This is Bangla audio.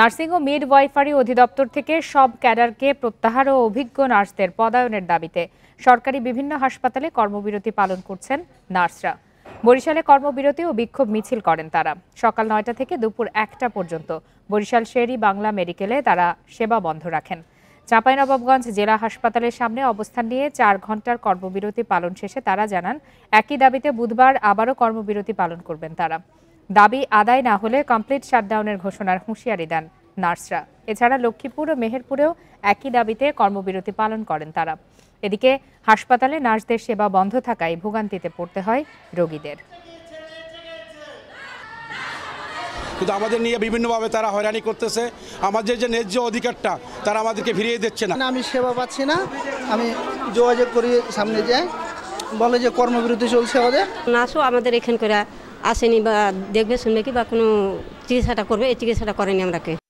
নার্সিং ও মিড ওয়াইফারি অধিদপ্তর থেকে সব ক্যাডারকে প্রত্যাহার ও অভিজ্ঞ নার্সদের পদায়নের দাবিতে সরকারি বিভিন্ন হাসপাতালে কর্মবিরতি পালন করছেন নার্সরা বরিশালে কর্মবিরতি ও বিক্ষোভ মিছিল করেন তারা সকাল নয়টা থেকে দুপুর একটা পর্যন্ত বরিশাল শেরি বাংলা মেডিকেলে তারা সেবা বন্ধ রাখেন চাঁপাইনবাবগঞ্জ জেলা হাসপাতালের সামনে অবস্থান নিয়ে চার ঘন্টার কর্মবিরতি পালন শেষে তারা জানান একই দাবিতে বুধবার আবারও কর্মবিরতি পালন করবেন তারা দাবি আদায় না হলে কমপ্লিট শাটডাউনের ঘোষণার হুঁশিয়ারি দেন নার্সরা এছাড়া লক্ষ্মীপুর ও মেহেরপুরেও একই দাবিতে কর্মবিরতি পালন করেন তারা এদিকে হাসপাতালে নার্সদের সেবা বন্ধ থাকায় ভোগান্তিতে পড়তে হয় রোগীদের কিন্তু আমাদের নিয়ে বিভিন্নভাবে তারা হয়রানি করতেছে আমাদের যে ন্যায্য অধিকারটা তারা আমাদেরকে ফিরিয়ে দিচ্ছে না আমি সেবা পাচ্ছি না আমি যোগাযোগ করি সামনে যাই বলে যে কর্মবিরতি চলছে আমাদের আসো আমাদের এখান করে আসেনি বা দেখবে শুনবে কি বা কোনো চিকিৎসাটা করবে এই চিকিৎসাটা করেনি আমরাকে